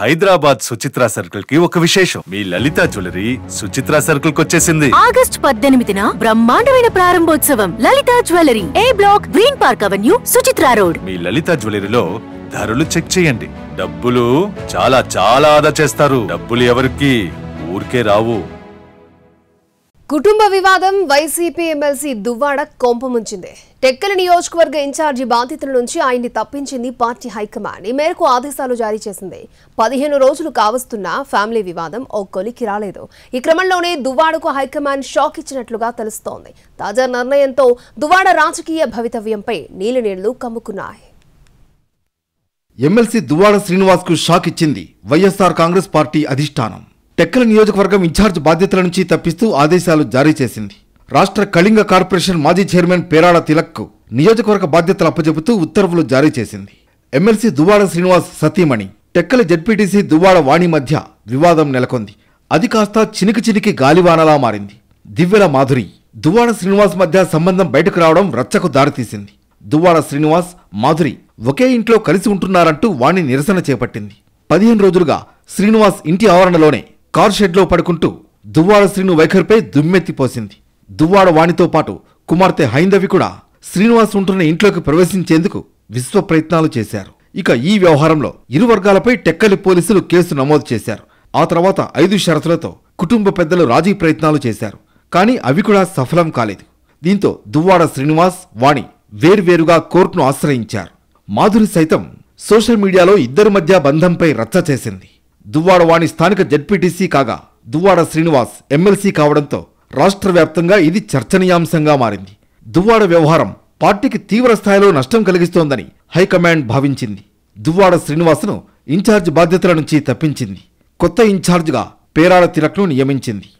Hyderabad Suchitra circle కి ఒక విశేషం మీ లలిత జ్యువెలరీ సుచిత్ర సర్కిల్ వచ్చేసింది ఆగస్ట్ పద్దెనిమిదిన బ్రహ్మాండమైన ప్రారంభోత్సవం Lalitha jewellery A block green park avenue Suchitra road మీ లలిత జ్యువెలరీలో ధరలు చెక్ చేయండి డబ్బులు చాలా చాలా ఆదా చేస్తారు డబ్బులు ఎవరికి ఊరికే రావు కుటుంబ వివాదం వైసీపీ ఎమ్మెల్సీ దువ్వాడ కొంపముంచింది టెక్కలి నియోజకవర్గ ఇన్ఛార్జి బాధితుల నుంచి ఆయన్ని తప్పించింది పార్టీ హైకమాండ్ ఈ మేరకు ఆదేశాలు జారీ చేసింది పదిహేను రోజులు కావస్తున్న ఫ్యామిలీ వివాదం ఓ కొలికి రాలేదు ఈ క్రమంలోనే దువ్వాడకు హైకమాండ్ షాక్ ఇచ్చినట్లుగా తెలుస్తోంది తాజా నిర్ణయంతో దువ్వాడ రాజకీయ భవితవ్యంపై నీలినీళ్లు కమ్ముకున్నాయి ఎమ్మెల్సీ దువ్వాడ శ్రీనివాస్కు షాక్ ఇచ్చింది వైఎస్ఆర్ కాంగ్రెస్ పార్టీ అధిష్టానం టెక్కల నియోజకవర్గం ఇన్ఛార్జ్ బాధ్యతల నుంచి తప్పిస్తూ ఆదేశాలు జారీ చేసింది రాష్ట్ర కళింగ కార్పొరేషన్ మాజీ చైర్మన్ పేరాడ తిలక్కు నియోజకవర్గ బాధ్యతలు అప్పజెబుతూ ఉత్తర్వులు జారీ చేసింది ఎమ్మెల్సీ దువ్వాడ శ్రీనివాస్ సతీమణి టెక్కల జడ్పీటీసీ దువ్వాడ వాణి మధ్య వివాదం నెలకొంది అది కాస్త చినికి చినికి గాలివానలా మారింది దివ్యల మాధురి దువ్వాడ శ్రీనివాస్ మధ్య సంబంధం బయటకు రావడం రచ్చకు దారితీసింది దువ్వాడ శ్రీనివాస్ మాధురి ఒకే ఇంట్లో కలిసి ఉంటున్నారంటూ వాణి నిరసన చేపట్టింది పదిహేను రోజులుగా శ్రీనివాస్ ఇంటి ఆవరణలోనే కార్ షెడ్లో పడుకుంటూ దువ్వాడ శ్రీను వైఖరిపై దుమ్మెత్తిపోసింది దువ్వాడ వాణితో పాటు కుమార్తె హైందవి కూడా శ్రీనివాస్ ఉంటున్న ఇంట్లోకి ప్రవేశించేందుకు విశ్వ ప్రయత్నాలు చేశారు ఇక ఈ వ్యవహారంలో ఇరు వర్గాలపై టెక్కలి పోలీసులు కేసు నమోదు చేశారు ఆ తర్వాత ఐదు షరతులతో కుటుంబ పెద్దలు రాజీ ప్రయత్నాలు చేశారు కానీ అవి కూడా సఫలం కాలేదు దీంతో దువ్వాడ శ్రీనివాస్ వాణి వేర్వేరుగా కోర్టును ఆశ్రయించారు మాధురి సైతం సోషల్ మీడియాలో ఇద్దరి మధ్య బంధంపై రచ్చ చేసింది దువ్వాడవాణి స్థానిక జడ్పీటీసీ కాగా దువ్వాడ శ్రీనివాస్ ఎమ్మెల్సీ కావడంతో రాష్ట్ర వ్యాప్తంగా ఇది చర్చనీయాంశంగా మారింది దువ్వాడ వ్యవహారం పార్టీకి తీవ్ర స్థాయిలో నష్టం కలిగిస్తోందని హైకమాండ్ భావించింది దువ్వాడ శ్రీనివాస్ను ఇన్ఛార్జ్ బాధ్యతల నుంచి తప్పించింది కొత్త ఇన్ఛార్జ్గా పేరాల తిలక్ను నియమించింది